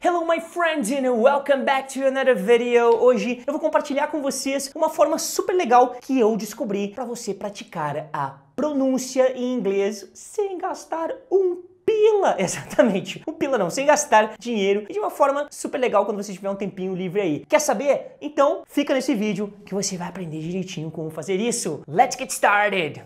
Hello my friends and welcome back to another video. Hoje eu vou compartilhar com vocês uma forma super legal que eu descobri para você praticar a pronúncia em inglês sem gastar um pila, exatamente, um pila não, sem gastar dinheiro e de uma forma super legal quando você tiver um tempinho livre aí. Quer saber? Então fica nesse vídeo que você vai aprender direitinho como fazer isso. Let's get started!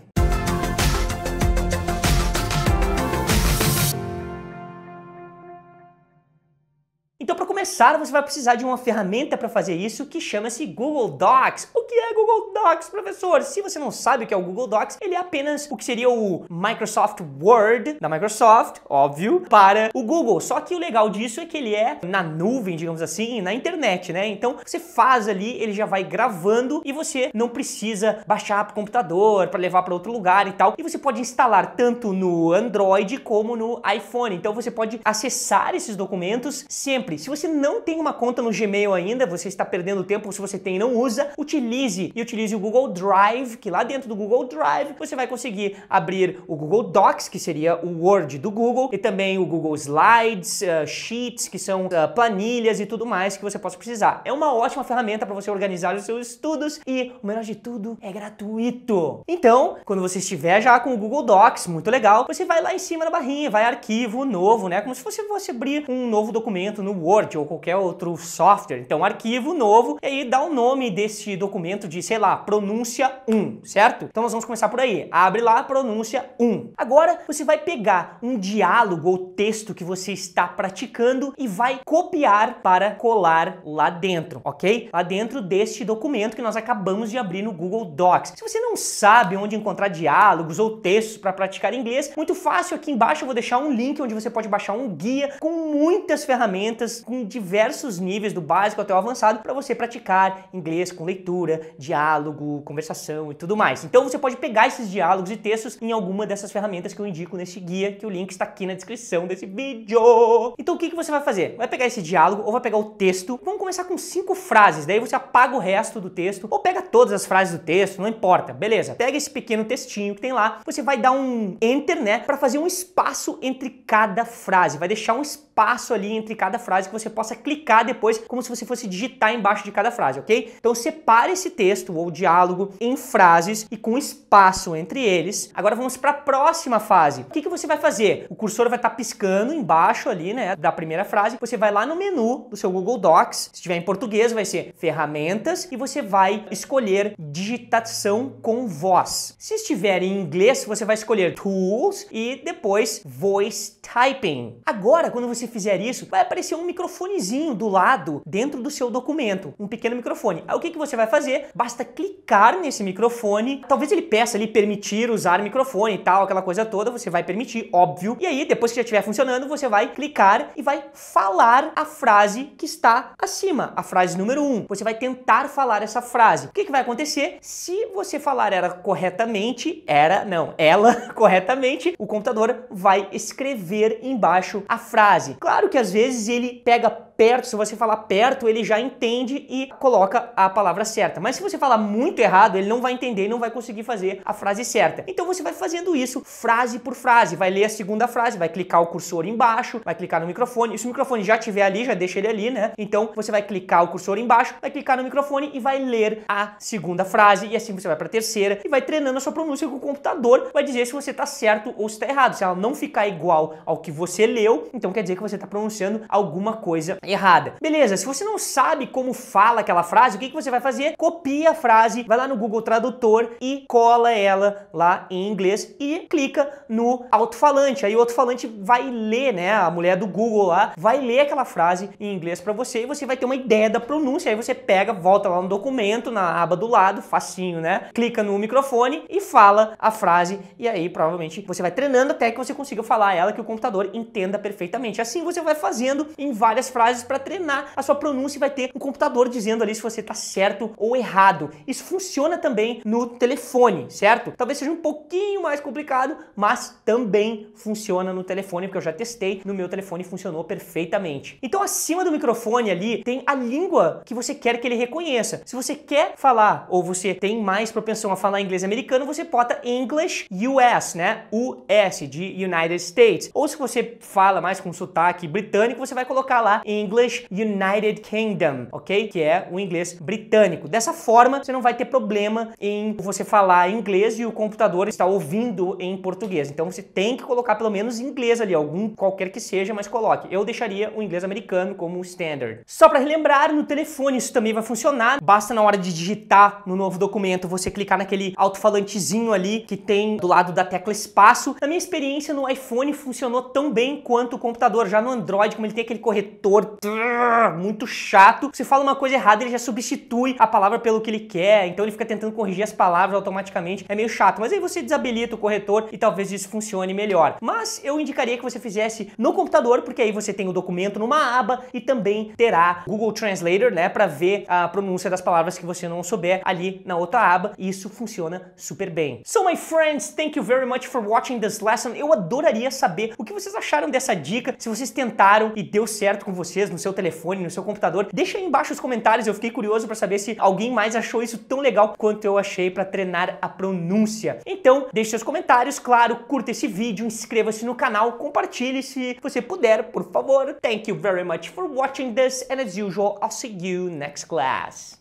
começar, você vai precisar de uma ferramenta para fazer isso que chama-se Google Docs. O que é Google Docs, professor? Se você não sabe o que é o Google Docs, ele é apenas o que seria o Microsoft Word da Microsoft, óbvio, para o Google. Só que o legal disso é que ele é na nuvem, digamos assim, na internet, né? Então você faz ali, ele já vai gravando e você não precisa baixar para o computador, para levar para outro lugar e tal. E você pode instalar tanto no Android como no iPhone. Então você pode acessar esses documentos sempre. Se você não tem uma conta no Gmail ainda, você está perdendo tempo, se você tem e não usa, utilize e utilize o Google Drive, que lá dentro do Google Drive você vai conseguir abrir o Google Docs, que seria o Word do Google, e também o Google Slides, uh, Sheets, que são uh, planilhas e tudo mais que você possa precisar. É uma ótima ferramenta para você organizar os seus estudos e, o melhor de tudo, é gratuito. Então, quando você estiver já com o Google Docs, muito legal, você vai lá em cima na barrinha, vai arquivo novo, né? Como se fosse você abrir um novo documento no Word ou qualquer outro software, então arquivo novo, e aí dá o nome desse documento de, sei lá, pronúncia 1, certo? Então nós vamos começar por aí. Abre lá pronúncia 1. Agora você vai pegar um diálogo ou texto que você está praticando e vai copiar para colar lá dentro, ok? Lá dentro deste documento que nós acabamos de abrir no Google Docs. Se você não sabe onde encontrar diálogos ou textos para praticar inglês, muito fácil aqui embaixo eu vou deixar um link onde você pode baixar um guia com muitas ferramentas, com diversos níveis, do básico até o avançado, para você praticar inglês com leitura, diálogo, conversação e tudo mais. Então você pode pegar esses diálogos e textos em alguma dessas ferramentas que eu indico nesse guia, que o link está aqui na descrição desse vídeo. Então o que, que você vai fazer? Vai pegar esse diálogo ou vai pegar o texto. Vamos começar com cinco frases, daí você apaga o resto do texto ou pega todas as frases do texto, não importa. Beleza, pega esse pequeno textinho que tem lá, você vai dar um enter, né, para fazer um espaço entre cada frase, vai deixar um espaço espaço ali entre cada frase que você possa clicar depois, como se você fosse digitar embaixo de cada frase, ok? Então separe esse texto ou diálogo em frases e com espaço entre eles. Agora vamos para a próxima fase. O que, que você vai fazer? O cursor vai estar tá piscando embaixo ali, né, da primeira frase. Você vai lá no menu do seu Google Docs, se tiver em português vai ser ferramentas e você vai escolher digitação com voz. Se estiver em inglês, você vai escolher tools e depois voice typing. Agora, quando você você fizer isso, vai aparecer um microfonezinho do lado dentro do seu documento, um pequeno microfone. Aí o que, que você vai fazer? Basta clicar nesse microfone, talvez ele peça ali permitir usar microfone e tal, aquela coisa toda, você vai permitir, óbvio. E aí, depois que já estiver funcionando, você vai clicar e vai falar a frase que está acima, a frase número 1. Um. Você vai tentar falar essa frase. O que, que vai acontecer? Se você falar ela corretamente, era, não, ela corretamente, o computador vai escrever embaixo a frase. Claro que às vezes ele pega perto, se você falar perto, ele já entende e coloca a palavra certa. Mas se você falar muito errado, ele não vai entender e não vai conseguir fazer a frase certa. Então você vai fazendo isso frase por frase, vai ler a segunda frase, vai clicar o cursor embaixo, vai clicar no microfone. E se o microfone já estiver ali, já deixa ele ali, né? Então você vai clicar o cursor embaixo, vai clicar no microfone e vai ler a segunda frase e assim você vai para a terceira e vai treinando a sua pronúncia com o computador, vai dizer se você está certo ou se está errado. Se ela não ficar igual ao que você leu, então quer dizer que você está pronunciando alguma coisa errada. Beleza, se você não sabe como fala aquela frase, o que, que você vai fazer? Copia a frase, vai lá no Google Tradutor e cola ela lá em inglês e clica no alto-falante. Aí o alto-falante vai ler, né? A mulher do Google lá vai ler aquela frase em inglês para você e você vai ter uma ideia da pronúncia. Aí você pega, volta lá no documento, na aba do lado, facinho, né? Clica no microfone e fala a frase e aí provavelmente você vai treinando até que você consiga falar ela que o computador entenda perfeitamente. Assim você vai fazendo em várias frases frases para treinar a sua pronúncia e vai ter um computador dizendo ali se você está certo ou errado. Isso funciona também no telefone, certo? Talvez seja um pouquinho mais complicado, mas também funciona no telefone, porque eu já testei, no meu telefone funcionou perfeitamente. Então, acima do microfone ali tem a língua que você quer que ele reconheça. Se você quer falar ou você tem mais propensão a falar inglês americano, você bota English US, né? US de United States. Ou se você fala mais com sotaque britânico, você vai colocar lá em English United Kingdom, ok? Que é o inglês britânico. Dessa forma, você não vai ter problema em você falar inglês e o computador está ouvindo em português. Então você tem que colocar pelo menos inglês ali, algum qualquer que seja, mas coloque. Eu deixaria o inglês americano como standard. Só para relembrar, no telefone isso também vai funcionar. Basta na hora de digitar no novo documento você clicar naquele alto-falantezinho ali que tem do lado da tecla espaço. Na minha experiência no iPhone funcionou tão bem quanto o computador. Já no Android, como ele tem aquele corretor muito chato. Se fala uma coisa errada, ele já substitui a palavra pelo que ele quer, então ele fica tentando corrigir as palavras automaticamente. É meio chato, mas aí você desabilita o corretor e talvez isso funcione melhor. Mas eu indicaria que você fizesse no computador, porque aí você tem o documento numa aba e também terá Google Translator, né, para ver a pronúncia das palavras que você não souber ali na outra aba. E isso funciona super bem. So my friends, thank you very much for watching this lesson. Eu adoraria saber o que vocês acharam dessa dica, se vocês tentaram e deu certo com vocês no seu telefone, no seu computador. Deixa aí embaixo os comentários, eu fiquei curioso para saber se alguém mais achou isso tão legal quanto eu achei para treinar a pronúncia. Então, deixe seus comentários, claro, curta esse vídeo, inscreva-se no canal, compartilhe se você puder, por favor. Thank you very much for watching this and as usual, I'll see you next class.